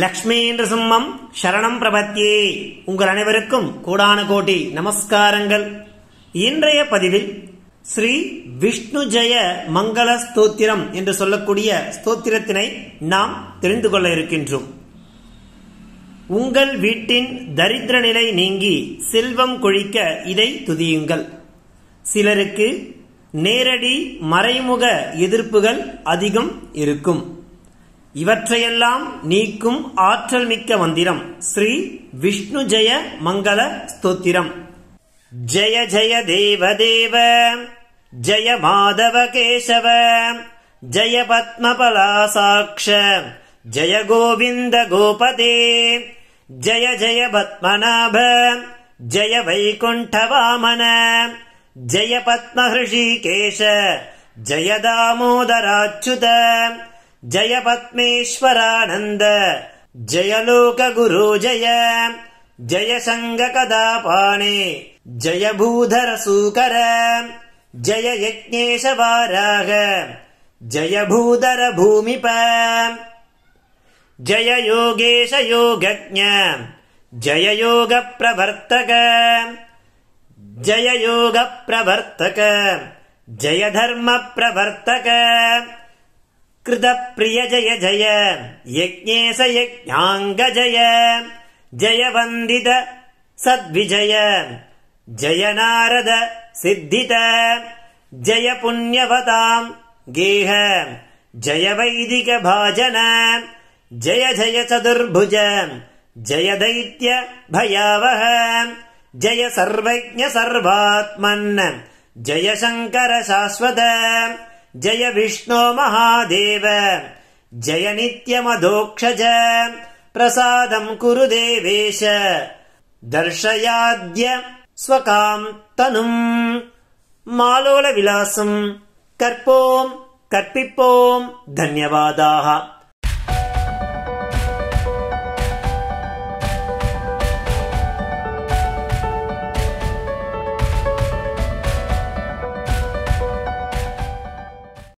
என்ற சிம்மம் சரணம் பிரபத்தியே உங்கள் அனைவருக்கும் கூடான கோடி நமஸ்காரங்கள் இன்றைய பதிவில் ஸ்ரீ விஷ்ணு ஜெய மங்கள ஸ்தோத்திரம் என்று சொல்லக்கூடிய ஸ்தோத்திரத்தினை நாம் தெரிந்து கொள்ள இருக்கின்றோம் உங்கள் வீட்டின் தரித்திர நிலை நீங்கி செல்வம் கொழிக்க இதை துதியுங்கள் சிலருக்கு நேரடி மறைமுக எதிர்ப்புகள் அதிகம் இருக்கும் आ मन्दिरम् श्री विष्णु जय मङ्गल स्तोत्रम् जय जय देवदेव जय माधव केशव जय पद्मपलासाक्ष जय गोविन्द गोपदे जय जय पद्मनाभ जय वैकुण्ठ वामन जय पद्महृषि केश जय दामोदराच्युत जय पद्मेश्वरानन्द जय लोकगुरोजय जय सङ्गकदापाणे जय भूधरसूकर जय यज्ञेश वाराह जय भूधर भूमिप जययोगेश योगज्ञ जययोग प्रवर्तक योग प्रवर्तक जय धर्म प्रवर्तक प्रिय जय जय यज्ञेश यज्ञांग जय जय वंदित सद्विजय जय नारद सिद्धित जय पुण्यवता गेह जय भाजन जय जय चतुर्भुज जय दैत्य भयावह जय सर्वज्ञ सर्वात्मन जय शंकर शाश्वत जय विष्णो महादेव जय नित्यमधोक्षज प्रसादम् कुरु देवेश दर्शयाद्य स्वकाम् तनुम् मालोलविलासम् कर्पोम् कर्पिपोम् धन्यवादाः